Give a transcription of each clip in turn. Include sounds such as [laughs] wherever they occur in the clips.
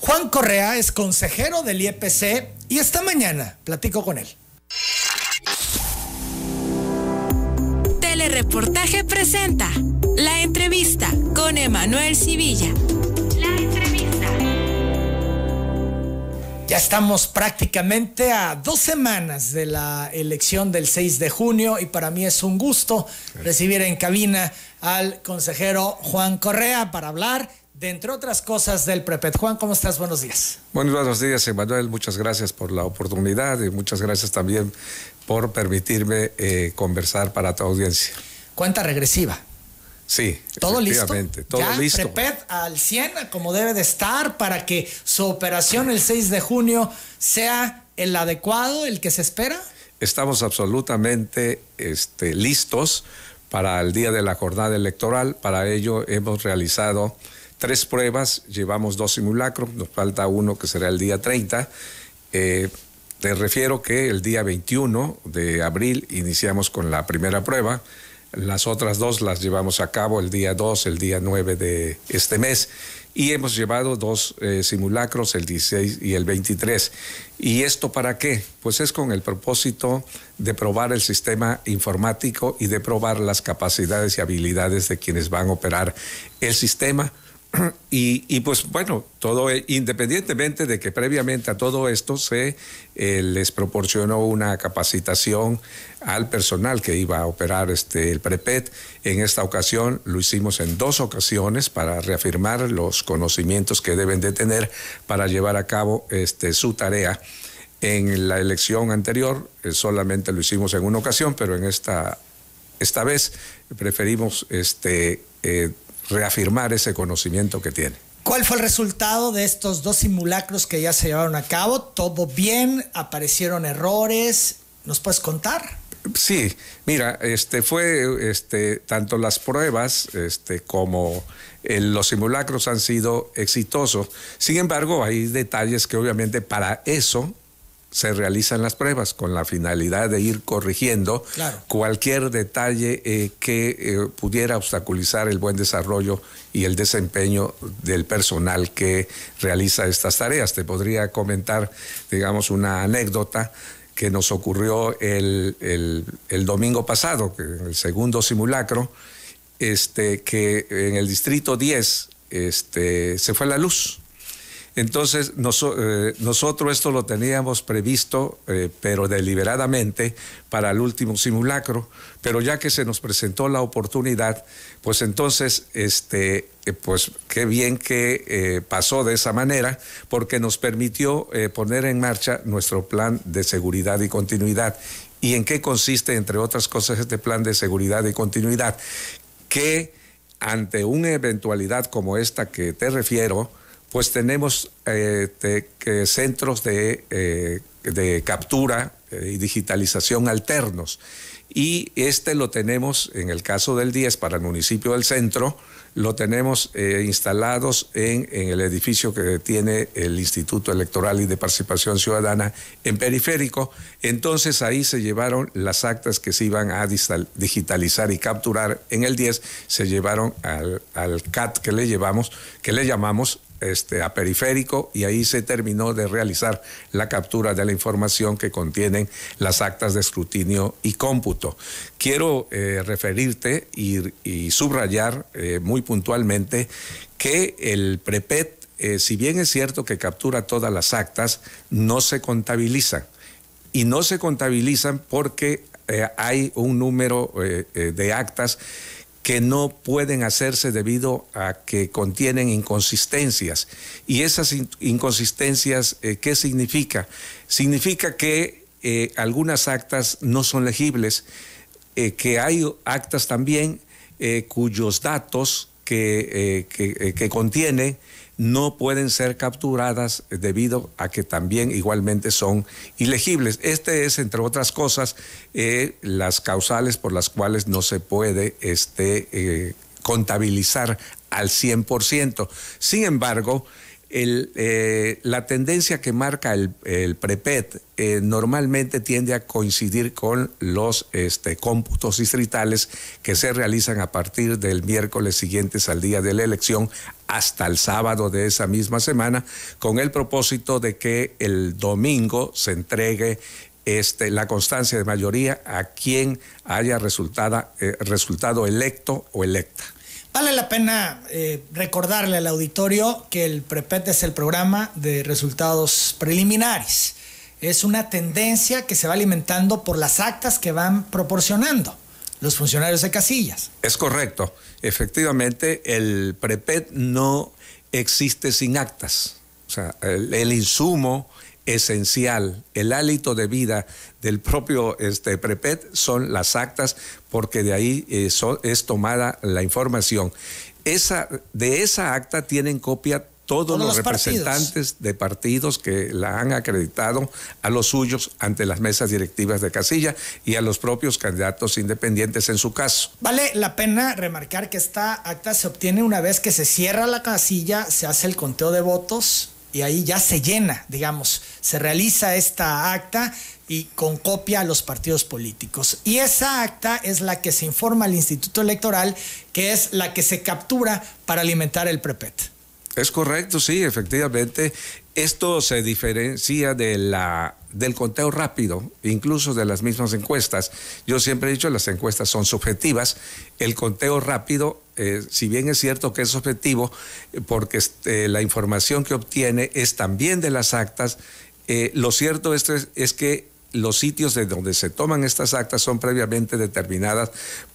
Juan Correa es consejero del IEPC y esta mañana platico con él. Telereportaje presenta la entrevista con Emanuel Civilla. La entrevista. Ya estamos prácticamente a dos semanas de la elección del 6 de junio y para mí es un gusto recibir en cabina al consejero Juan Correa para hablar de entre otras cosas del PREPET. Juan, ¿cómo estás? Buenos días. Buenos días, Emanuel. Muchas gracias por la oportunidad y muchas gracias también por permitirme eh, conversar para tu audiencia. Cuenta regresiva. Sí, todo listo. Todo ya, el PREPET al 100, como debe de estar, para que su operación el 6 de junio sea el adecuado, el que se espera. Estamos absolutamente este, listos para el día de la jornada electoral. Para ello hemos realizado tres pruebas, llevamos dos simulacros, nos falta uno que será el día 30. Eh, te refiero que el día 21 de abril iniciamos con la primera prueba. Las otras dos las llevamos a cabo el día 2, el día 9 de este mes. Y hemos llevado dos eh, simulacros, el 16 y el 23. ¿Y esto para qué? Pues es con el propósito de probar el sistema informático y de probar las capacidades y habilidades de quienes van a operar el sistema [clears throat] Y, pues bueno, todo e, independientemente de que previamente a todo esto se eh, les proporcionó una capacitación al personal que iba a operar este, el PREPET. En esta ocasión lo hicimos en dos ocasiones para reafirmar los conocimientos que deben de tener para llevar a cabo este, su tarea. En la elección anterior eh, solamente lo hicimos en una ocasión, pero en esta, esta vez preferimos este, eh, reafirmar ese conocimiento que tiene. ¿Cuál fue el resultado de estos dos simulacros que ya se llevaron a cabo? ¿Todo bien? ¿Aparecieron errores? ¿Nos puedes contar? Sí, mira, este fue este, tanto las pruebas este, como los simulacros han sido exitosos. Sin embargo, hay detalles que obviamente para eso se realizan las pruebas con la finalidad de ir corrigiendo cualquier detalle eh, que eh, pudiera obstaculizar el buen desarrollo y el desempeño del personal que realiza estas tareas. Te podría comentar, digamos, una anécdota que nos ocurrió el, domingo pasado, el segundo simulacro, este, que en el distrito 10 este, se fue la luz entonces, eh, nosotros esto lo teníamos previsto, eh, pero deliberadamente, para el último simulacro, pero ya que se nos presentó la oportunidad, pues entonces, este, eh, pues qué bien que pasó de esa manera, porque nos permitió poner en marcha nuestro plan de seguridad y continuidad. ¿Y en qué consiste, entre otras cosas, este plan de seguridad y continuidad? Que ante una eventualidad como esta que te refiero, pues tenemos eh, eh, centros de, eh, captura y digitalización alternos. Y este lo tenemos, en el caso del 10, para el municipio del centro, lo tenemos instalados en, el edificio que tiene el Instituto Electoral y de Participación Ciudadana en Periférico. Entonces ahí se llevaron las actas que se iban a digitalizar y capturar en el 10, se llevaron al, al CAT que le llevamos, que le llamamos este, a periférico y ahí se terminó de realizar la captura de la información que contienen las actas de escrutinio y cómputo. Quiero eh, referirte y, subrayar eh, muy puntualmente que el PREPET, eh, si bien es cierto que captura todas las actas, no se contabilizan. Y no se contabilizan porque hay un número de actas que no pueden hacerse debido a que contienen inconsistencias. ¿Y esas inconsistencias eh, qué significa? Significa que eh, algunas actas no son legibles, eh, que hay actas también cuyos datos que, que, que contienen no pueden ser capturadas debido a que también igualmente son ilegibles. Este es, entre otras cosas, eh, las causales por las cuales no se puede este, eh, contabilizar al 100%. Sin embargo, el, eh, la tendencia que marca el, PREPET eh, normalmente tiende a coincidir con los este, cómputos distritales que se realizan a partir del miércoles siguiente al día de la elección hasta el sábado de esa misma semana, con el propósito de que el domingo se entregue este, la constancia de mayoría a quien haya eh, resultado electo o electa. Vale la pena eh, recordarle al auditorio que el PREPET es el programa de resultados preliminares. Es una tendencia que se va alimentando por las actas que van proporcionando los funcionarios de casillas. Es correcto. Efectivamente, el PREPET no existe sin actas. O sea, el insumo, esencial, el hálito de vida del propio este, PREPET son las actas, porque de ahí eh, es tomada la información. Esa, de esa acta tienen copia todos, los, representantes de partidos que la han acreditado a los suyos ante las mesas directivas de casilla y a los propios candidatos independientes en su caso. Vale la pena remarcar que esta acta se obtiene una vez que se cierra la casilla, se hace el conteo de votos y ahí ya se llena, digamos, se realiza esta acta y con copia a los partidos políticos. Y esa acta es la que se informa al Instituto Electoral, que es la que se captura para alimentar el PREPET. Es correcto, sí, efectivamente. Esto se diferencia de la del conteo rápido, incluso de las mismas encuestas. Yo siempre he dicho, las encuestas son subjetivas. El conteo rápido, eh, si bien es cierto que es subjetivo eh, porque este, la información que obtiene es también de las actas, eh, lo cierto es que los sitios de donde se toman estas actas son previamente determinadas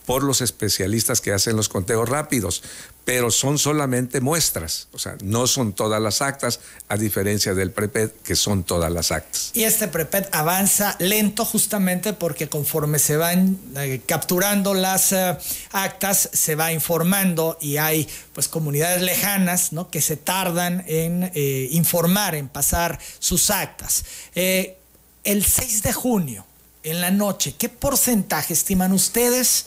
por los especialistas que hacen los conteos rápidos, pero son solamente muestras, o sea, no son todas las actas, a diferencia del PREPED, que son todas las actas. Y este PREPED avanza lento justamente porque conforme se van eh, capturando las eh, actas, se va informando y hay pues comunidades lejanas ¿no? que se tardan en eh, informar, en pasar sus actas el 6 de junio, en la noche, ¿qué porcentaje estiman ustedes,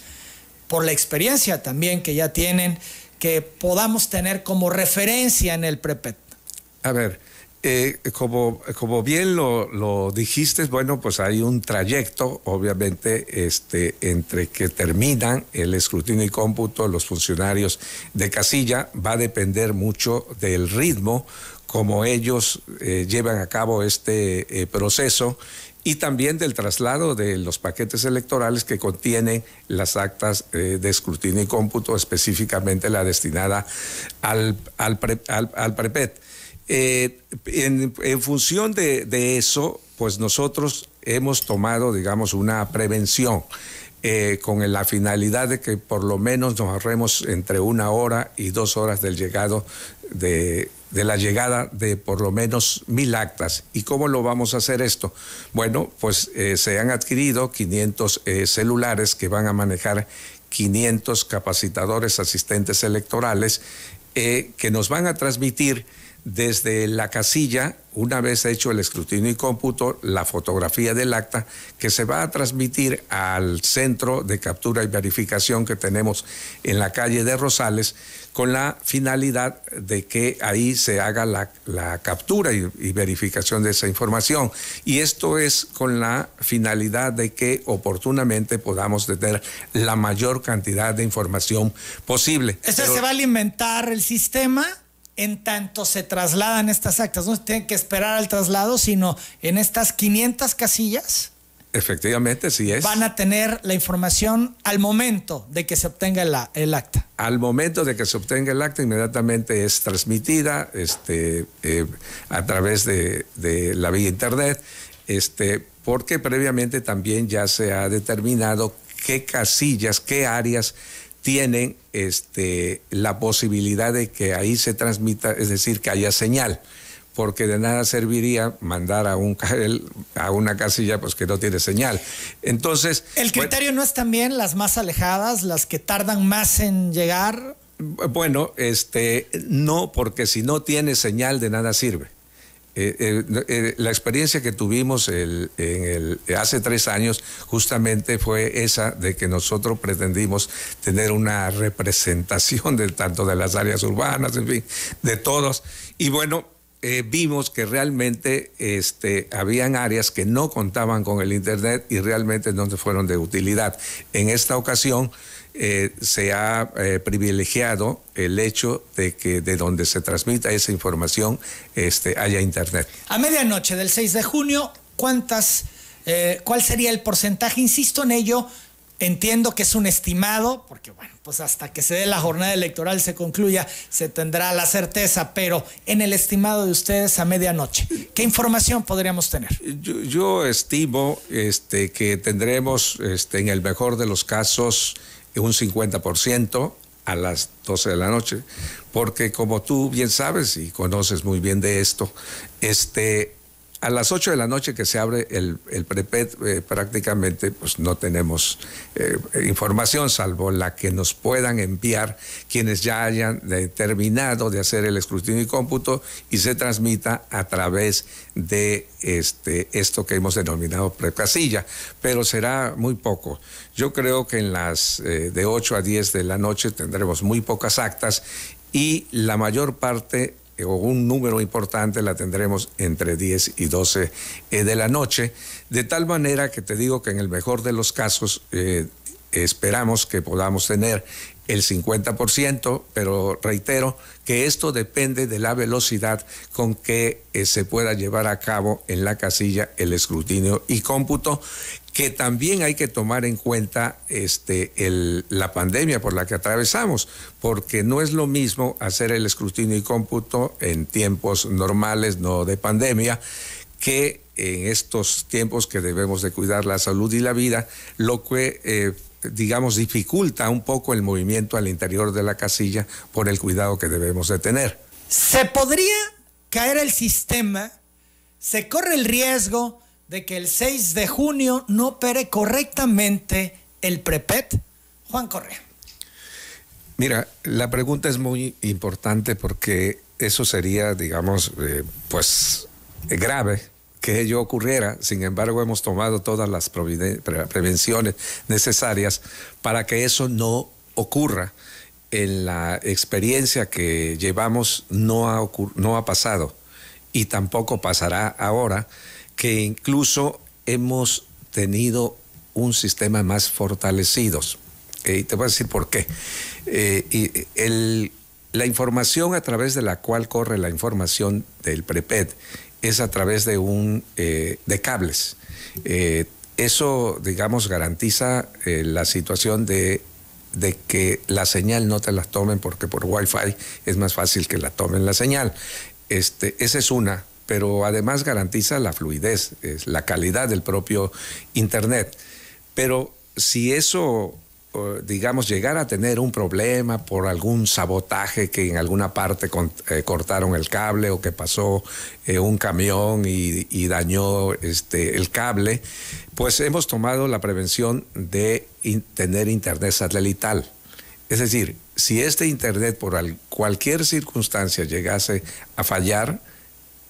por la experiencia también que ya tienen, que podamos tener como referencia en el PREPET? A ver, eh, como, como, bien lo, dijiste, bueno, pues hay un trayecto, obviamente, este, entre que terminan el escrutinio y cómputo los funcionarios de casilla, va a depender mucho del ritmo como ellos eh, llevan a cabo este eh, proceso y también del traslado de los paquetes electorales que contienen las actas eh, de escrutinio y cómputo, específicamente la destinada al, al, PREPET. En, función de, de, eso, pues nosotros hemos tomado, digamos, una prevención. con la finalidad de que por lo menos nos ahorremos entre una hora y dos horas del llegado de de la llegada de por lo menos mil actas. ¿Y cómo lo vamos a hacer esto? Bueno, pues eh, se han adquirido 500 eh, celulares que van a manejar 500 capacitadores asistentes electorales eh, que nos van a transmitir desde la casilla, una vez hecho el escrutinio y cómputo, la fotografía del acta que se va a transmitir al centro de captura y verificación que tenemos en la calle de Rosales con la finalidad de que ahí se haga la, captura y, verificación de esa información. Y esto es con la finalidad de que oportunamente podamos tener la mayor cantidad de información posible. ¿Eso este se va a alimentar el sistema? en tanto se trasladan estas actas. No se tienen que esperar al traslado, sino en estas 500 casillas. Efectivamente, sí es. Van a tener la información al momento de que se obtenga el, acta. Al momento de que se obtenga el acta, inmediatamente es transmitida este, eh, a través de, la vía internet, este, porque previamente también ya se ha determinado qué casillas, qué áreas tienen este, la posibilidad de que ahí se transmita, es decir, que haya señal, porque de nada serviría mandar a, un, a una casilla pues, que no tiene señal. Entonces... ¿El criterio no es también las más alejadas, las que tardan más en llegar? Bueno, este, no, porque si no tiene señal de nada sirve. Eh, eh, eh, la experiencia que tuvimos en el, hace tres años justamente fue esa de que nosotros pretendimos tener una representación del tanto de las áreas urbanas, en fin, de todos. Y bueno, vimos que realmente este, habían áreas que no contaban con el Internet y realmente no fueron de utilidad. En esta ocasión eh, se ha eh, privilegiado el hecho de que de donde se transmita esa información este, haya internet. A medianoche del 6 de junio, ¿cuántas, eh, ¿cuál sería el porcentaje? Insisto en ello, Entiendo que es un estimado, porque bueno, pues hasta que se dé la jornada electoral se concluya, se tendrá la certeza, pero en el estimado de ustedes a medianoche, ¿qué información podríamos tener? Yo, estimo este, que tendremos este, en el mejor de los casos un 50% a las 12 de la noche, porque como tú bien sabes y conoces muy bien de esto, este, a las 8 de la noche que se abre el, el PREPET, eh, prácticamente pues no tenemos eh, información, salvo la que nos puedan enviar quienes ya hayan eh, terminado de hacer el escrutinio y cómputo y se transmita a través de este, esto que hemos denominado casilla, pero será muy poco. Yo creo que en las de 8 a 10 de la noche tendremos muy pocas actas y la mayor parte o un número importante la tendremos entre 10 y 12 eh, de la noche, de tal manera que te digo que en el mejor de los casos eh, esperamos que podamos tener el 50%, pero reitero que esto depende de la velocidad con que eh, se pueda llevar a cabo en la casilla el escrutinio y cómputo, que también hay que tomar en cuenta este, la pandemia por la que atravesamos, porque no es lo mismo hacer el escrutinio y cómputo en tiempos normales, no de pandemia, que en estos tiempos que debemos de cuidar la salud y la vida, lo que... Eh, digamos, dificulta un poco el movimiento al interior de la casilla por el cuidado que debemos de tener. Se podría caer el sistema, se corre el riesgo de que el 6 de junio no opere correctamente el PREPET. Juan Correa. Mira, la pregunta es muy importante porque eso sería, digamos, eh, pues grave que ello ocurriera. Sin embargo, hemos tomado todas las prevenciones necesarias para que eso no ocurra. En la experiencia que llevamos no ha, no ha pasado y tampoco pasará ahora, que incluso hemos tenido un sistema más fortalecidos. Eh, y te voy a decir por qué. Eh, y la información a través de la cual corre la información del PREPED es a través de, un, eh, de cables. Eh, eso, digamos, garantiza eh, la situación de, que la señal no te la tomen porque por Wi-Fi es más fácil que la tomen la señal. Este, esa es una, pero además garantiza la fluidez, es la calidad del propio Internet. Pero si eso digamos, llegar a tener un problema por algún sabotaje que en alguna parte eh, cortaron el cable o que pasó eh, un camión y, dañó este, el cable, pues hemos tomado la prevención de tener internet satelital. Es decir, si este internet por cualquier circunstancia llegase a fallar,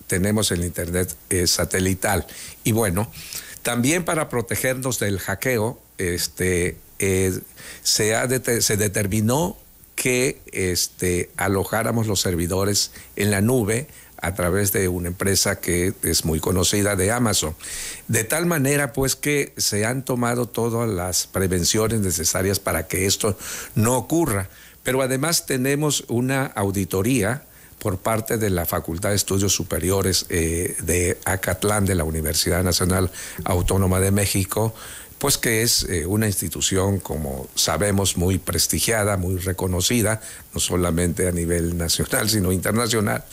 tenemos el internet eh, satelital. Y bueno, también para protegernos del hackeo, este, eh, se, se, determinó que este, alojáramos los servidores en la nube a través de una empresa que es muy conocida de Amazon. De tal manera, pues, que se han tomado todas las prevenciones necesarias para que esto no ocurra. Pero además tenemos una auditoría por parte de la Facultad de Estudios Superiores eh, de Acatlán de la Universidad Nacional Autónoma de México, pues que es eh, una institución, como sabemos, muy prestigiada, muy reconocida, no solamente a nivel nacional, [laughs] sino internacional,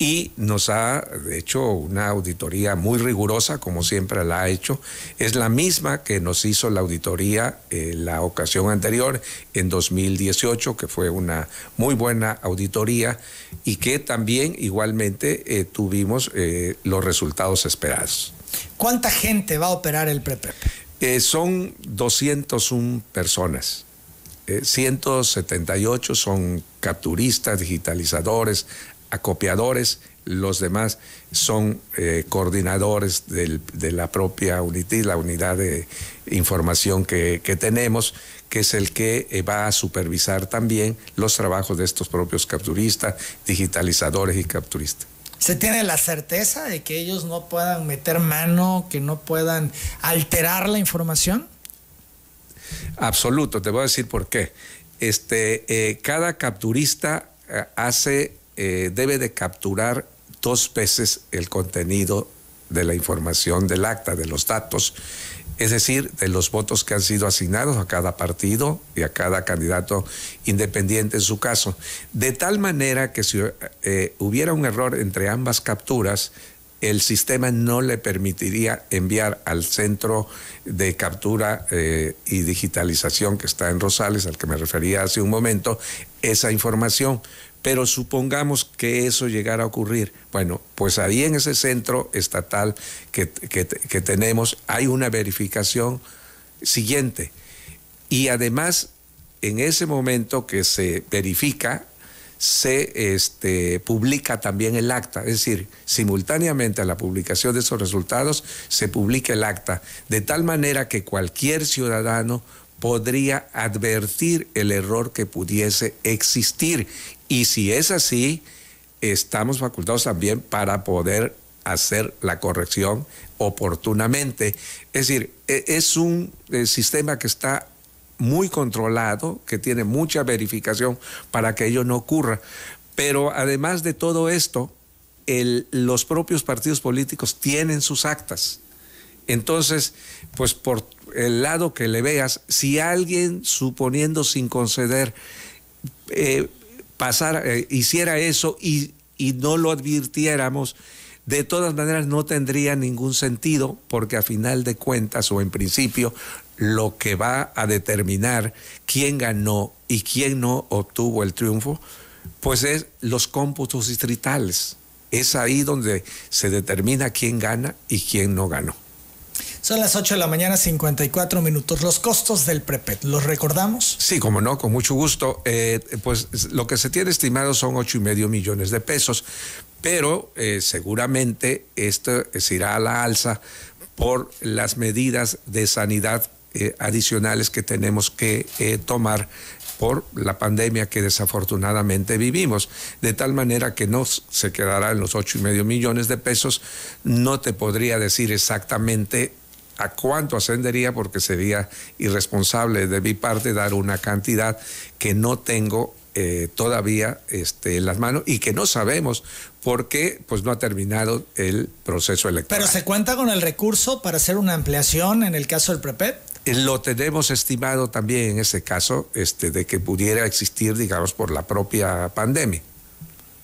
y nos ha hecho una auditoría muy rigurosa, como siempre la ha hecho. Es la misma que nos hizo la auditoría eh, la ocasión anterior, en 2018, que fue una muy buena auditoría, y que también igualmente eh, tuvimos los resultados esperados. ¿Cuánta gente va a operar el PREPREP? Eh, son 201 personas. 178 eh, son capturistas, digitalizadores, acopiadores. Los demás son eh, coordinadores de la propia la unidad de información que tenemos, que es el que va a supervisar también los trabajos de estos propios capturistas, digitalizadores y capturistas. Se tiene la certeza de que ellos no puedan meter mano, que no puedan alterar la información. Absoluto, te voy a decir por qué. Este, eh, cada capturista eh, hace, eh, debe de capturar dos veces el contenido de la información del acta, de los datos, es decir, de los votos que han sido asignados a cada partido y a cada candidato independiente en su caso. De tal manera que si eh, hubiera un error entre ambas capturas, el sistema no le permitiría enviar al centro de captura eh, y digitalización que está en Rosales, al que me refería hace un momento, esa información pero supongamos que eso llegara a ocurrir. Bueno, pues ahí en ese centro estatal que, tenemos hay una verificación siguiente. Y además, en ese momento que se verifica, se este, publica también el acta, es decir, simultáneamente a la publicación de esos resultados se publica el acta, de tal manera que cualquier ciudadano podría advertir el error que pudiese existir y si es así, estamos facultados también para poder hacer la corrección oportunamente. Es decir, e, es un eh, sistema que está muy controlado, que tiene mucha verificación para que ello no ocurra. Pero además de todo esto, los propios partidos políticos tienen sus actas. Entonces, pues por el lado que le veas, si alguien, suponiendo sin conceder, eh, pasara, eh, hiciera eso y, y no lo advirtiéramos, de todas maneras no tendría ningún sentido porque a final de cuentas o en principio lo que va a determinar quién ganó y quién no obtuvo el triunfo, pues es los cómputos distritales. Es ahí donde se determina quién gana y quién no ganó. Son las 8 de la mañana, 54 minutos. Los costos del PREPET, ¿los recordamos? Sí, como no, con mucho gusto. Eh, pues lo que se tiene estimado son ocho y medio millones de pesos, pero eh, seguramente esto eh, se irá a la alza por las medidas de sanidad adicionales que tenemos que tomar por la pandemia que desafortunadamente vivimos, de tal manera que no se quedará en los ocho y medio millones de pesos. No te podría decir exactamente a cuánto ascendería porque sería irresponsable de mi parte dar una cantidad que no tengo eh, todavía este, en las manos y que no sabemos porque pues no ha terminado el proceso electoral. Pero se cuenta con el recurso para hacer una ampliación en el caso del PREPET. Eh, lo tenemos estimado también en ese caso, este, de que pudiera existir, digamos, por la propia pandemia.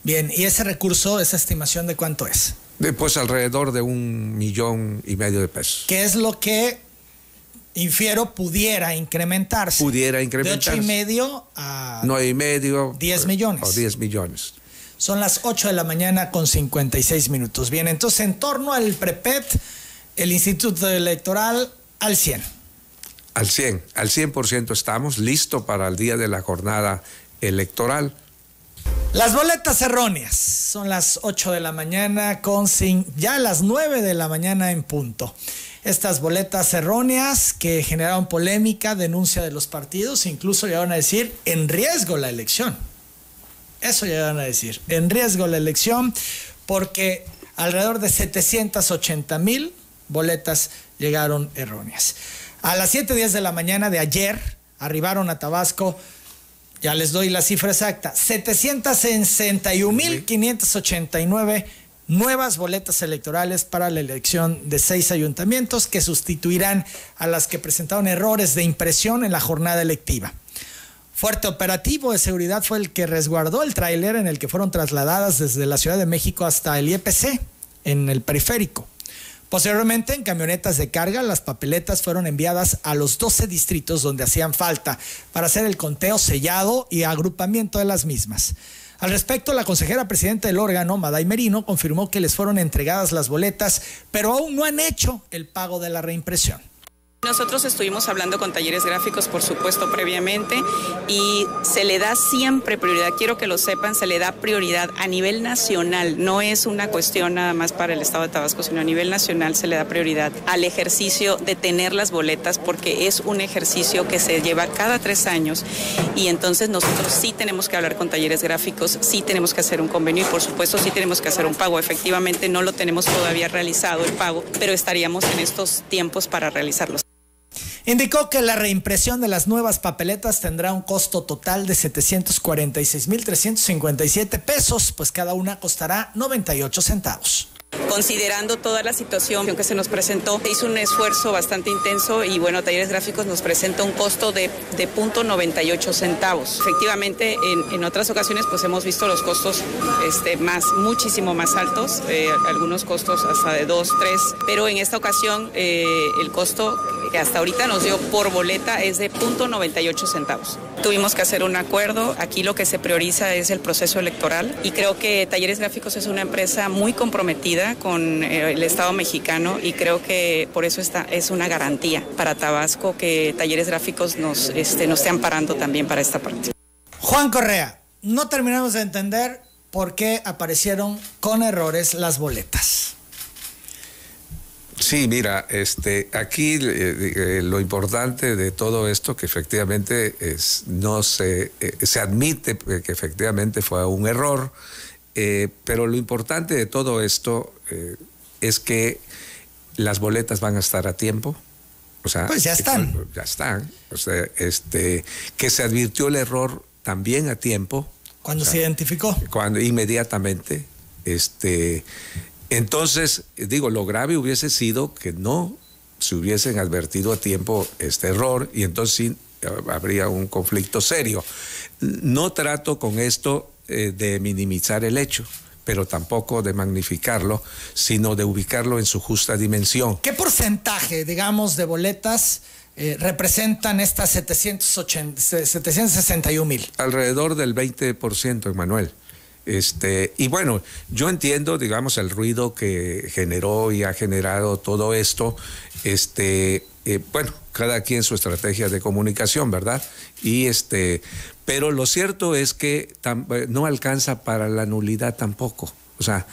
Bien, ¿y ese recurso, esa estimación de cuánto es? Pues alrededor de un millón y medio de pesos. ¿Qué es lo que infiero pudiera incrementarse? Pudiera incrementarse. De ocho y medio a. Nueve medio. Diez millones. O diez millones. Son las 8 de la mañana con 56 minutos. Bien, entonces en torno al PREPET, el Instituto Electoral al 100. Al 100, al 100% estamos listos para el día de la jornada electoral. Las boletas erróneas. Son las 8 de la mañana con ya las 9 de la mañana en punto. Estas boletas erróneas que generaron polémica, denuncia de los partidos, incluso llegaron a decir en riesgo la elección. Eso llegaron a decir, en riesgo la elección, porque alrededor de 780 mil boletas llegaron erróneas. A las 7.10 de la mañana de ayer arribaron a Tabasco ya les doy la cifra exacta, 761.589 nuevas boletas electorales para la elección de seis ayuntamientos que sustituirán a las que presentaron errores de impresión en la jornada electiva. Fuerte operativo de seguridad fue el que resguardó el tráiler en el que fueron trasladadas desde la Ciudad de México hasta el IPC en el periférico. Posteriormente, en camionetas de carga, las papeletas fueron enviadas a los 12 distritos donde hacían falta para hacer el conteo sellado y agrupamiento de las mismas. Al respecto, la consejera presidenta del órgano, Maday Merino, confirmó que les fueron entregadas las boletas, pero aún no han hecho el pago de la reimpresión. Nosotros estuvimos hablando con talleres gráficos, por supuesto, previamente, y se le da siempre prioridad, quiero que lo sepan, se le da prioridad a nivel nacional, no es una cuestión nada más para el Estado de Tabasco, sino a nivel nacional se le da prioridad al ejercicio de tener las boletas, porque es un ejercicio que se lleva cada tres años, y entonces nosotros sí tenemos que hablar con talleres gráficos, sí tenemos que hacer un convenio, y por supuesto sí tenemos que hacer un pago. Efectivamente, no lo tenemos todavía realizado el pago, pero estaríamos en estos tiempos para realizarlo. Indicó que la reimpresión de las nuevas papeletas tendrá un costo total de 746.357 pesos, pues cada una costará 98 centavos. Considerando toda la situación que se nos presentó, hizo un esfuerzo bastante intenso y bueno, Talleres Gráficos nos presenta un costo de, de .98 centavos. Efectivamente, en, en, otras ocasiones pues hemos visto los costos este, más, muchísimo más altos, eh, algunos costos hasta de 2, 3, pero en esta ocasión eh, el costo que hasta ahorita nos dio por boleta es de 0.98 centavos. Tuvimos que hacer un acuerdo, aquí lo que se prioriza es el proceso electoral y creo que Talleres Gráficos es una empresa muy comprometida con eh, el Estado mexicano y creo que por eso es una garantía para Tabasco que Talleres Gráficos nos, este, nos esté amparando también para esta parte. Juan Correa, no terminamos de entender por qué aparecieron con errores las boletas. Sí, mira, este, aquí eh, eh, lo importante de todo esto que efectivamente es, no se, eh, se admite que efectivamente fue un error, pero lo importante de todo esto es que las boletas van a estar a tiempo. O sea, pues ya están. Ya están. O este, que se advirtió el error también a tiempo. ¿Cuándo se identificó? Cuando inmediatamente, este, entonces, digo, lo grave hubiese sido que no se hubiesen advertido a tiempo este error y entonces eh, habría un conflicto serio. No trato con esto eh, de minimizar el hecho pero tampoco de magnificarlo, sino de ubicarlo en su justa dimensión. ¿Qué porcentaje, digamos, de boletas eh, representan estas 761 mil? Alrededor del 20%, Emanuel. Este, y bueno, yo entiendo, digamos, el ruido que generó y ha generado todo esto. Este, eh, bueno, cada quien su estrategia de comunicación, ¿verdad? Y este, pero lo cierto es que eh, no alcanza para la nulidad tampoco. O sea,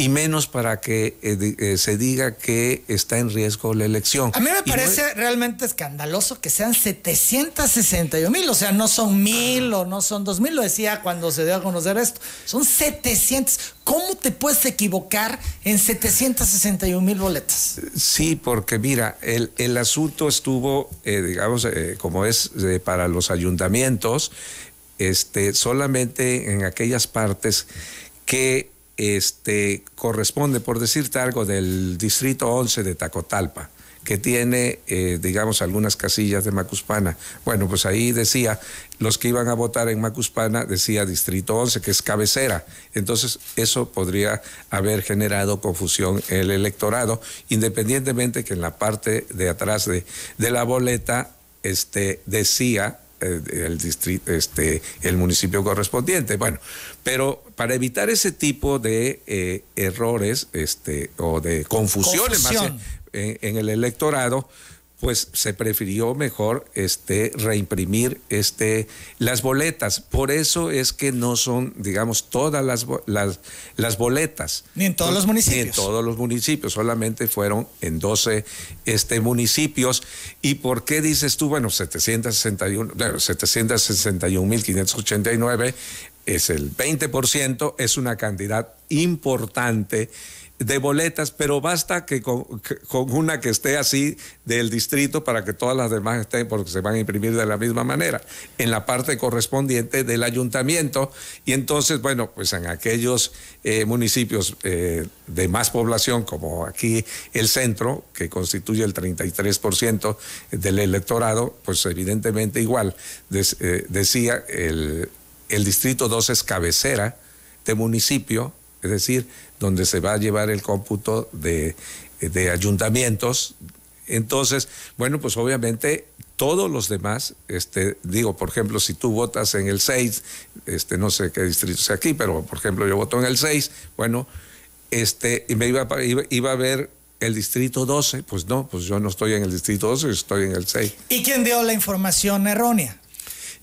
y menos para que eh, eh, se diga que está en riesgo la elección. A mí me parece realmente escandaloso que sean 761 mil, o sea, no son mil ah. o no son dos mil, lo decía cuando se dio a conocer esto, son 700. ¿Cómo te puedes equivocar en 761 mil boletas? Sí, porque mira, el, el asunto estuvo, eh, digamos, como es para los ayuntamientos, este, solamente en aquellas partes que este, corresponde, por decirte algo, del distrito 11 de Tacotalpa, que tiene, eh, digamos, algunas casillas de Macuspana. Bueno, pues ahí decía, los que iban a votar en Macuspana, decía distrito 11, que es cabecera. Entonces, eso podría haber generado confusión en el electorado, independientemente que en la parte de atrás de, de la boleta este, decía eh, el, distrito, este, el municipio correspondiente. Bueno, pero para evitar ese tipo de eh, errores este, o de confusiones en, el electorado, pues se prefirió mejor este, reimprimir este, las boletas. Por eso es que no son, digamos, todas las, las, boletas. Ni en todos los municipios. Ni en todos los municipios, solamente fueron en 12 este, municipios. ¿Y por qué dices tú, bueno, 761, 761.589 es el 20%, es una cantidad importante de boletas, pero basta que con, una que esté así del distrito para que todas las demás estén, porque se van a imprimir de la misma manera, en la parte correspondiente del ayuntamiento. Y entonces, bueno, pues en aquellos eh, municipios eh, de más población, como aquí el centro, que constituye el 33% del electorado, pues evidentemente igual, eh, decía, el, el distrito 2 es cabecera de municipio, es decir, donde se va a llevar el cómputo de, ayuntamientos. Entonces, bueno, pues obviamente todos los demás, este, digo, por ejemplo, si tú votas en el 6, este, no sé qué distrito sea aquí, pero por ejemplo yo voto en el 6, bueno, este, y me iba, a ver el distrito 12, pues no, pues yo no estoy en el distrito 12, estoy en el 6. ¿Y quién dio la información errónea?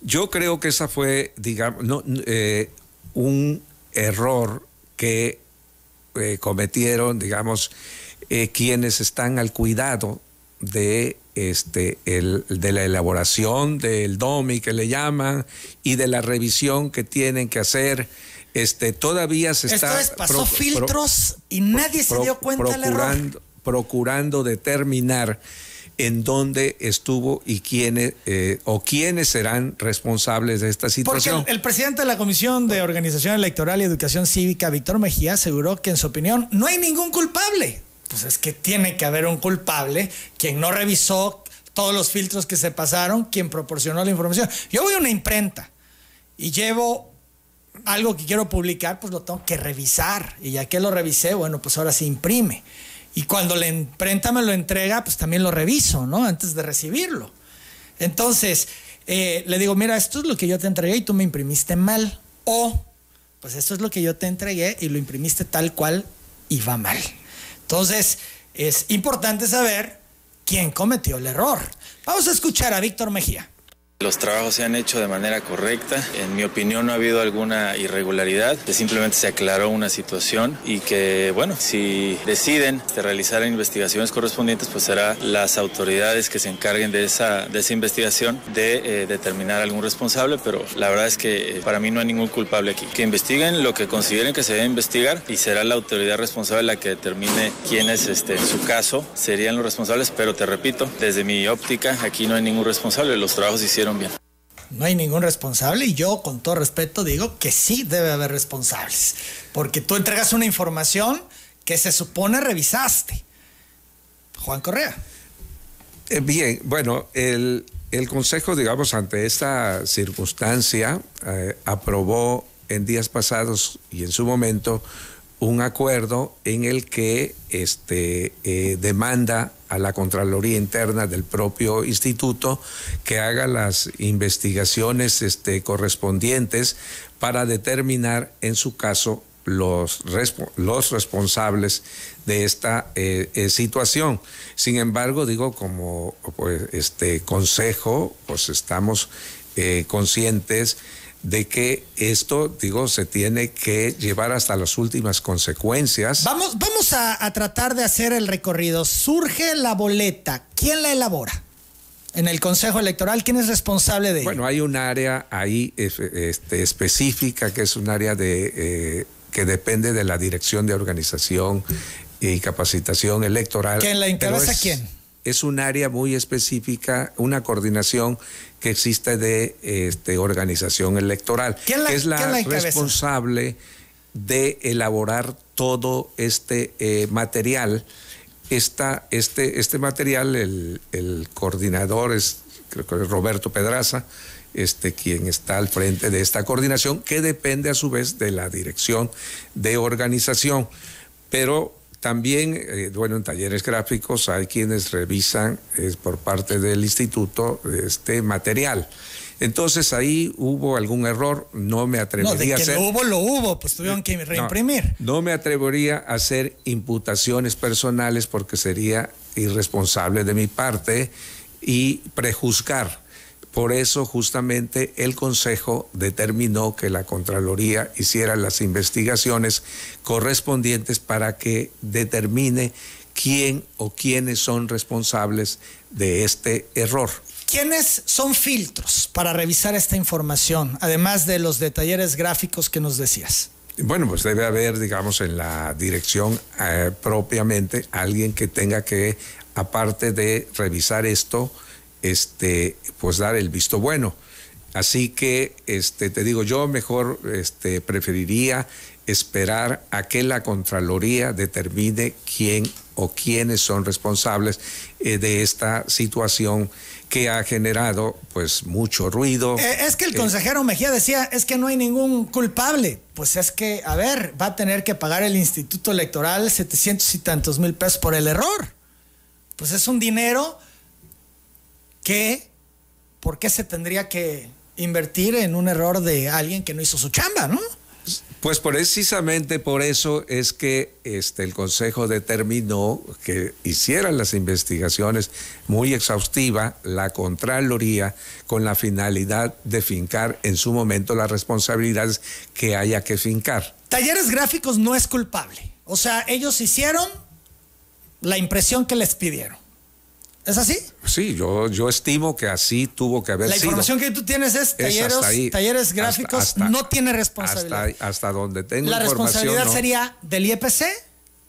Yo creo que esa fue, digamos, eh, un error que eh, cometieron, digamos, eh, quienes están al cuidado de este, el, de la elaboración del DOMI que le llaman y de la revisión que tienen que hacer. Este, todavía se está. pasó filtros y nadie se dio cuenta procurando, error. Procurando determinar en dónde estuvo y quiénes eh, o quiénes serán responsables de esta situación. Porque el, el, presidente de la Comisión de Organización Electoral y Educación Cívica, Víctor Mejía, aseguró que en su opinión no hay ningún culpable. Pues es que tiene que haber un culpable quien no revisó todos los filtros que se pasaron, quien proporcionó la información. Yo voy a una imprenta y llevo algo que quiero publicar, pues lo tengo que revisar. Y ya que lo revisé, bueno, pues ahora se imprime. Y cuando la imprenta me lo entrega, pues también lo reviso, ¿no? Antes de recibirlo. Entonces, eh, le digo, mira, esto es lo que yo te entregué y tú me imprimiste mal. O, pues esto es lo que yo te entregué y lo imprimiste tal cual y va mal. Entonces, es importante saber quién cometió el error. Vamos a escuchar a Víctor Mejía. Los trabajos se han hecho de manera correcta. En mi opinión no ha habido alguna irregularidad. Simplemente se aclaró una situación y que, bueno, si deciden realizar investigaciones correspondientes, pues será las autoridades que se encarguen de esa, esa investigación de eh, determinar algún responsable. Pero la verdad es que eh, para mí no hay ningún culpable aquí. Que investiguen lo que consideren que se debe investigar y será la autoridad responsable la que determine es este, en su caso, serían los responsables. Pero te repito, desde mi óptica, aquí no hay ningún responsable. Los trabajos hicieron no hay ningún responsable y yo con todo respeto digo que sí debe haber responsables, porque tú entregas una información que se supone revisaste. Juan Correa. Eh, bien, bueno, el, Consejo, digamos, ante esta circunstancia, eh, aprobó en días pasados y en su momento un acuerdo en el que este, eh, demanda a la Contraloría Interna del propio instituto que haga las investigaciones este, correspondientes para determinar en su caso los, los responsables de esta eh, eh, situación. Sin embargo, digo, como pues, este consejo, pues estamos eh, conscientes de que esto, digo, se tiene que llevar hasta las últimas consecuencias. Vamos, vamos a, tratar de hacer el recorrido. Surge la boleta. ¿Quién la elabora? en el Consejo Electoral, ¿quién es responsable de ello? Bueno, hay un área ahí este, específica que es un área de, eh, que depende de la Dirección de Organización y Capacitación Electoral. ¿Quién la interesa quién? es un área muy específica, una coordinación que existe de este, organización electoral, que es la, responsable de elaborar todo este eh, material. este, este material, el, coordinador es, Roberto Pedraza, este, quien está al frente de esta coordinación, que depende a su vez de la dirección de organización. Pero también, eh, bueno, en talleres gráficos hay quienes revisan eh, por parte del instituto este material. Entonces ahí hubo algún error, no me atrevería no, de que Lo hubo, lo hubo, pues tuvieron que reimprimir. no me atrevería a hacer imputaciones personales porque sería irresponsable de mi parte y prejuzgar. Por eso justamente el Consejo determinó que la Contraloría hiciera las investigaciones correspondientes para que determine quién o quiénes son responsables de este error. ¿Quiénes son filtros para revisar esta información, además de los detalles gráficos que nos decías? Bueno, pues debe haber, digamos, en la dirección eh, propiamente alguien que tenga que, aparte de revisar esto, este, pues dar el visto bueno. Así que este, te digo, yo mejor este, preferiría esperar a que la Contraloría determine quién o quiénes son responsables eh, de esta situación que ha generado pues mucho ruido. Eh, es que el eh, consejero Mejía decía, es que no hay ningún culpable. Pues es que, a ver, va a tener que pagar el Instituto Electoral 700 y tantos mil pesos por el error. Pues es un dinero ¿Por qué se tendría que invertir en un error de alguien que no hizo su chamba, no? Pues precisamente por eso es que este, el Consejo determinó que hicieran las investigaciones muy exhaustivas la Contraloría con la finalidad de fincar en su momento las responsabilidades que haya que fincar. Talleres Gráficos no es culpable. O sea, ellos hicieron la impresión que les pidieron. ¿Es así? Sí, yo, yo estimo que así tuvo que haber sido. La información que tú tienes es talleres, talleres gráficos, no tiene responsabilidad. Hasta, donde tengo La responsabilidad sería del IEPC.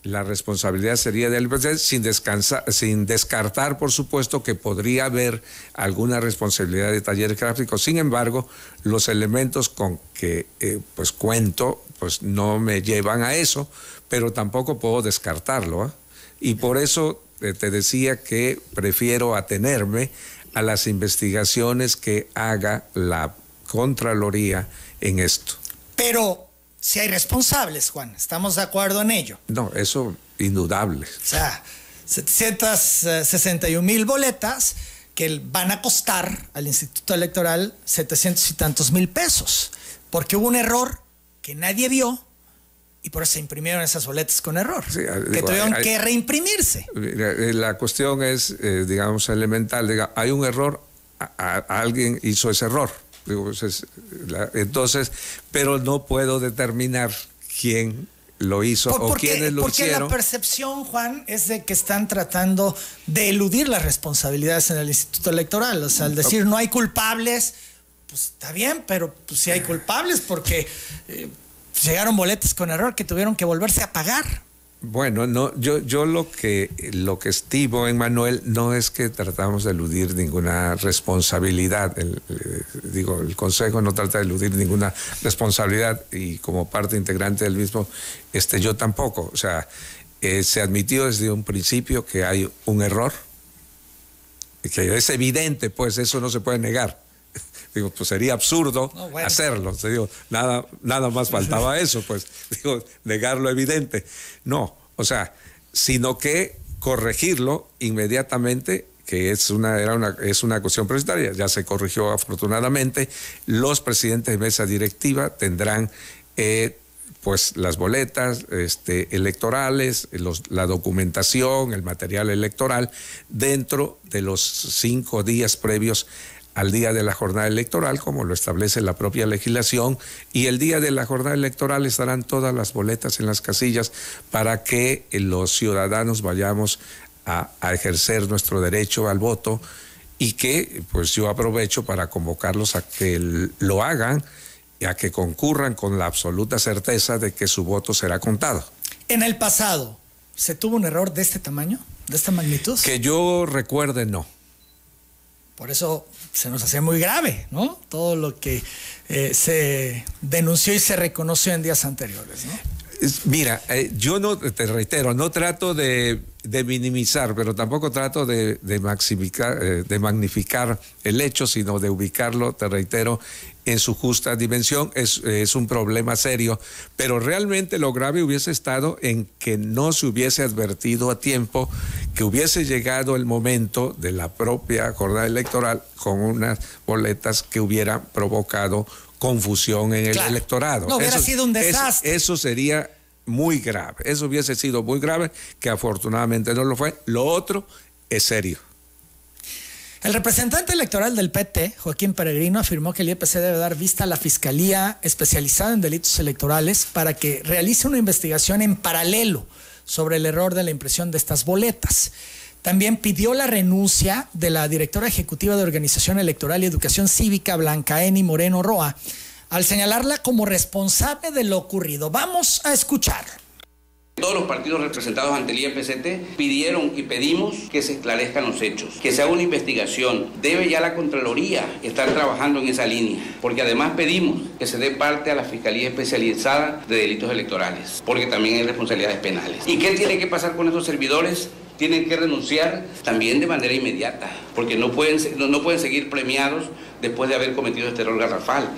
La responsabilidad sería del IEPC, sin, descansar, sin descartar, por supuesto, que podría haber alguna responsabilidad de talleres gráficos. Sin embargo, los elementos con que eh, pues cuento pues no me llevan a eso, pero tampoco puedo descartarlo. ¿ah? Y por eso eh, te decía que prefiero atenerme a las investigaciones que haga la Contraloría en esto. Pero si hay responsables, Juan, estamos de acuerdo en ello. No, eso indudable. O sea, 761 eh, mil boletas que van a costar al Instituto Electoral 700 y tantos mil pesos, porque hubo un error que nadie vio, y por eso se imprimieron esas boletas con error, ah, que tuvieron que reimprimirse. Eh, la cuestión es, eh, digamos, elemental. Diga, hay un error, alguien hizo ese error. Pues entonces, pero no puedo determinar quién lo hizo o porque, quiénes lo hicieron. Porque la percepción, Juan, es de que están tratando de eludir las responsabilidades en el Instituto Electoral. O sea, al decir no hay culpables, pues está bien, pero pues, sí hay ah. culpables porque... Eh, llegaron boletos con error que tuvieron que volverse a pagar. Bueno, no, yo, yo lo que lo que estivo en Manuel no es que tratamos de eludir ninguna responsabilidad. Eh, digo, el Consejo no trata de eludir ninguna responsabilidad y como parte integrante del mismo, este, yo tampoco. O sea, eh, se admitió desde un principio que hay un error, que es evidente, pues eso no se puede negar. Digo, pues sería absurdo hacerlo. nada, nada más faltaba [laughs] eso, pues, digo, negar evidente. No, o sea, sino que corregirlo inmediatamente que es una, era una, es una cuestión presupuestaria, ya se corrigió afortunadamente, los presidentes de mesa directiva tendrán eh, pues las boletas este, electorales, la documentación, el material electoral, dentro de los cinco días previos al día de la jornada electoral, como lo establece la propia legislación, y el día de la jornada electoral estarán todas las boletas en las casillas para que eh, los ciudadanos vayamos a, ejercer nuestro derecho al voto y que pues yo aprovecho para convocarlos a que lo hagan y a que concurran con la absoluta certeza de que su voto será contado. En el pasado, ¿se tuvo un error de este tamaño, de esta magnitud? Que yo recuerde, no. Por eso se nos hacía muy grave, ¿no? Todo lo que eh, se denunció y se reconoció en días anteriores, ¿no? Mira, eh, yo no, te reitero, no trato de, minimizar, pero tampoco trato de, eh, de magnificar el hecho, sino de ubicarlo, te reitero, en su justa dimensión. es un problema serio, pero realmente lo grave hubiese estado en que no se hubiese advertido a tiempo que hubiese llegado el momento de la propia jornada electoral con unas boletas que hubieran provocado confusión en el electorado. No, hubiera sido un desastre. Eso, eso sería muy grave. Eso hubiese sido muy grave, que afortunadamente no lo fue. Lo otro es serio. El representante electoral del PT, Joaquín Peregrino, afirmó que el IPC debe dar vista a la Fiscalía especializada en delitos electorales para que realice una investigación en paralelo sobre el error de la impresión de estas boletas. También pidió la renuncia de la directora ejecutiva de Organización Electoral y Educación Cívica, Blanca Eni Moreno Roa, al señalarla como responsable de lo ocurrido. Vamos a escuchar. Todos los partidos representados ante el IFCT pidieron y pedimos que se esclarezcan los hechos, que se haga una investigación. Debe ya la Contraloría estar trabajando en esa línea, porque además pedimos que se dé parte a la Fiscalía Especializada de Delitos Electorales, porque también hay responsabilidades penales. ¿Y qué tiene que pasar con esos servidores? tienen que renunciar también de manera inmediata, porque no pueden, no, no, pueden seguir premiados después de haber cometido este error garrafal.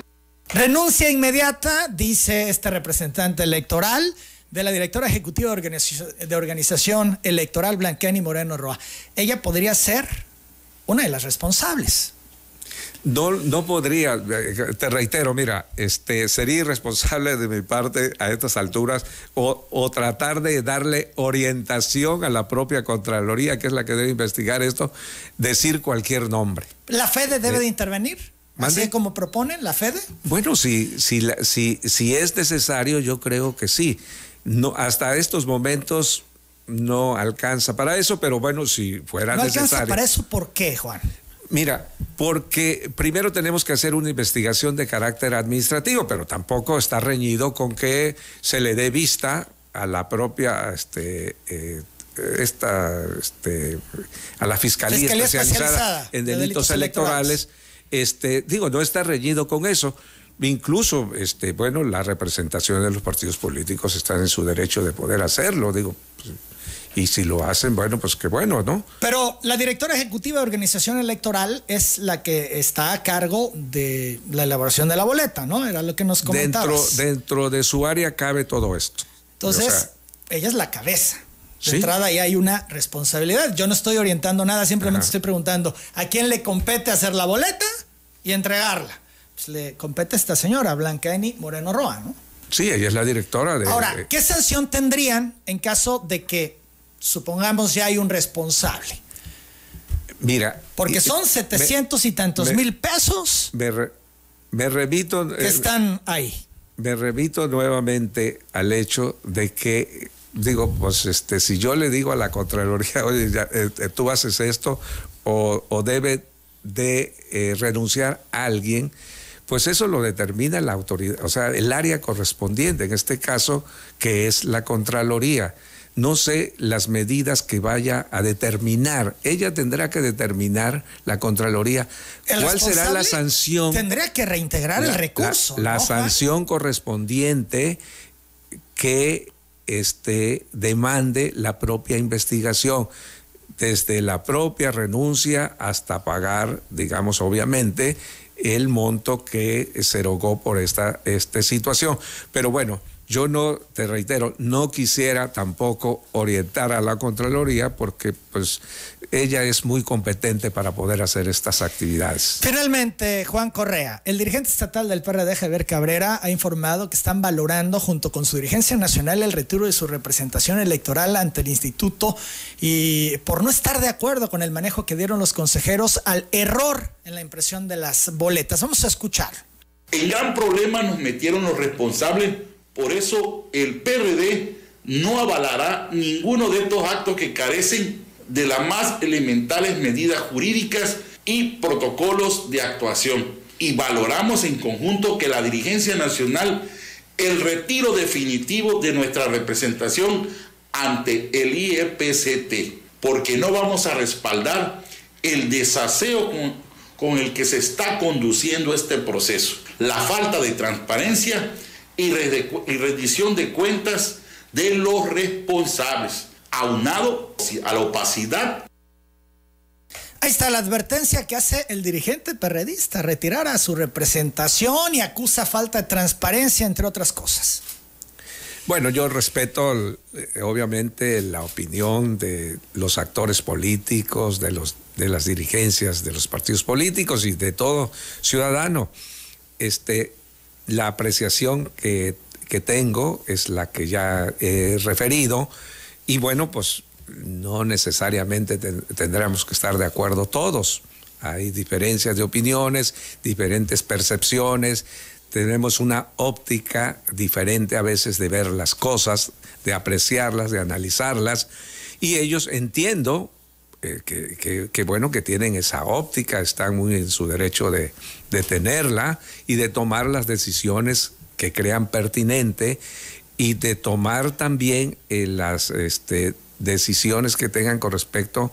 Renuncia inmediata, dice este representante electoral de la directora ejecutiva de organización, electoral Blanqueni Moreno Roa. Ella podría ser una de las responsables. No, podría, te reitero, mira, este, sería irresponsable de mi parte a estas alturas o, tratar de darle orientación a la propia Contraloría, que es la que debe investigar esto, decir cualquier nombre. ¿La FEDE debe eh, de intervenir? ¿Así como proponen la FEDE? Bueno, si, si, si, si es necesario, yo creo que sí no, hasta estos momentos no alcanza para eso, pero bueno, si fuera no necesario. alcanza para eso, ¿por qué, Juan? Mira, porque primero tenemos que hacer una investigación de carácter administrativo, pero tampoco está reñido con que se le dé vista a la propia este, eh, esta, este, a la fiscalía, especializada, en delitos, electorales. electorales. Este, digo, no está reñido con eso. Incluso, este, bueno, la representación de los partidos políticos están en su derecho de poder hacerlo, digo. Pues, y si lo hacen, bueno, pues qué bueno, ¿no? Pero la directora ejecutiva de organización electoral es la que está a cargo de la elaboración de la boleta, ¿no? Era lo que nos comentabas. Dentro, dentro de su área cabe todo esto. Entonces, ella es la cabeza. De entrada ahí hay una responsabilidad. Yo no estoy orientando nada, simplemente estoy preguntando a quién le compete hacer la boleta y entregarla. Pues, le compete a esta señora, Blanca Eni Moreno Roa, ¿no? Sí, ella es la directora de... Ahora, ¿qué sanción tendrían en caso de que, supongamos, ya hay un responsable? Mira... Porque son 700 y tantos mil pesos. Me, eh, Que están ahí. Me remito nuevamente al hecho de que digo, pues este, si yo le digo a la Contraloría, oye, eh, eh, tú haces esto, o, debe de renunciar alguien, pues eso lo determina la autoridad, o sea, el área correspondiente, en este caso, que es la Contraloría. No sé las medidas que vaya a determinar. Ella tendrá que determinar la Contraloría cuál será la sanción. Tendría que reintegrar el recurso. La, sanción correspondiente que este, demande la propia investigación desde la propia renuncia hasta pagar, digamos, obviamente, el monto que se rogó por esta, esta situación. Pero bueno, yo no, te reitero, no quisiera tampoco orientar a la Contraloría porque pues ella es muy competente para poder hacer estas actividades. Finalmente, Juan Correa, el dirigente estatal del PRD, Javier Cabrera, ha informado que están valorando junto con su dirigencia nacional el retiro de su representación electoral ante el instituto y por no estar de acuerdo con el manejo que dieron los consejeros al error en la impresión de las boletas. Vamos a escuchar. El gran problema nos metieron los responsables por eso el PRD no avalará ninguno de estos actos que carecen de las más elementales medidas jurídicas y protocolos de actuación. Y valoramos en conjunto que la dirigencia nacional el retiro definitivo de nuestra representación ante el IEPCT, porque no vamos a respaldar el desaseo con, con el que se está conduciendo este proceso, la falta de transparencia y rendición de cuentas de los responsables, aunado a la opacidad. Ahí está la advertencia que hace el dirigente perredista, retirar a su representación y acusa falta de transparencia, entre otras cosas. Bueno, yo respeto eh, obviamente la opinión de los actores políticos, de, los, de las dirigencias de los partidos políticos y de todo ciudadano. Este, la apreciación que, tengo es la que ya he referido y bueno, pues no necesariamente tendremos que estar de acuerdo todos. Hay diferencias de opiniones, diferentes percepciones, tenemos una óptica diferente a veces de ver las cosas, de apreciarlas, de analizarlas. Y ellos, entiendo, eh, que, que, bueno que tienen esa óptica, están muy en su derecho de, de tenerla y de tomar las decisiones que crean pertinente y de tomar también eh, las este, decisiones que tengan con respecto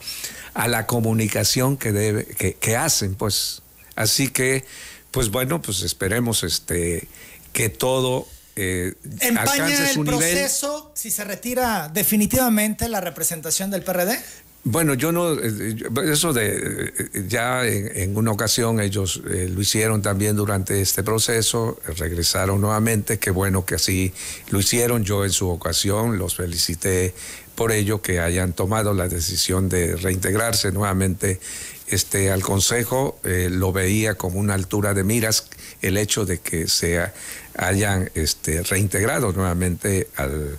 a la comunicación que, debe, que, hacen, pues. Así que, pues bueno, pues esperemos este, que todo eh, ¿Empaña el proceso si se retira definitivamente la representación del PRD? Bueno, yo no, eh, eh, eso de, eh, ya en, una ocasión ellos lo hicieron también durante este proceso, regresaron nuevamente, qué bueno que así lo hicieron, yo en su ocasión los felicité por ello que hayan tomado la decisión de reintegrarse nuevamente este, al Consejo, lo veía como una altura de miras el hecho de que se hayan este, reintegrado nuevamente al,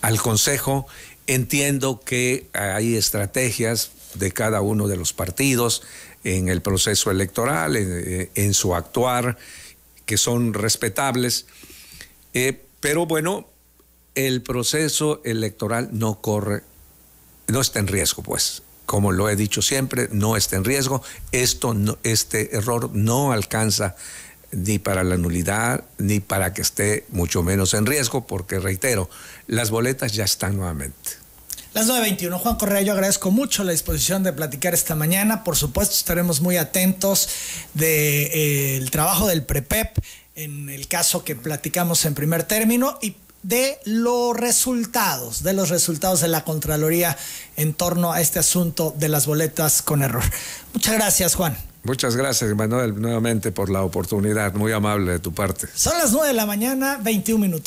al Consejo Entiendo que hay estrategias de cada uno de los partidos en el proceso electoral, en, eh, su actuar, que son respetables. Eh, pero bueno, el proceso electoral no corre, no está en riesgo, pues. Como lo he dicho siempre, no está en riesgo. Esto este error no alcanza ni para la nulidad, ni para que esté mucho menos en riesgo, porque reitero, las boletas ya están nuevamente. Las 9.21. Juan Correa, yo agradezco mucho la disposición de platicar esta mañana. Por supuesto, estaremos muy atentos del eh, trabajo del PREPEP en el caso que platicamos en primer término y de los resultados, de los resultados de la Contraloría en torno a este asunto de las boletas con error. Muchas gracias, Juan. Muchas gracias, Manuel, nuevamente por la oportunidad. Muy amable de tu parte. Son las 9 de la mañana, 21 minutos.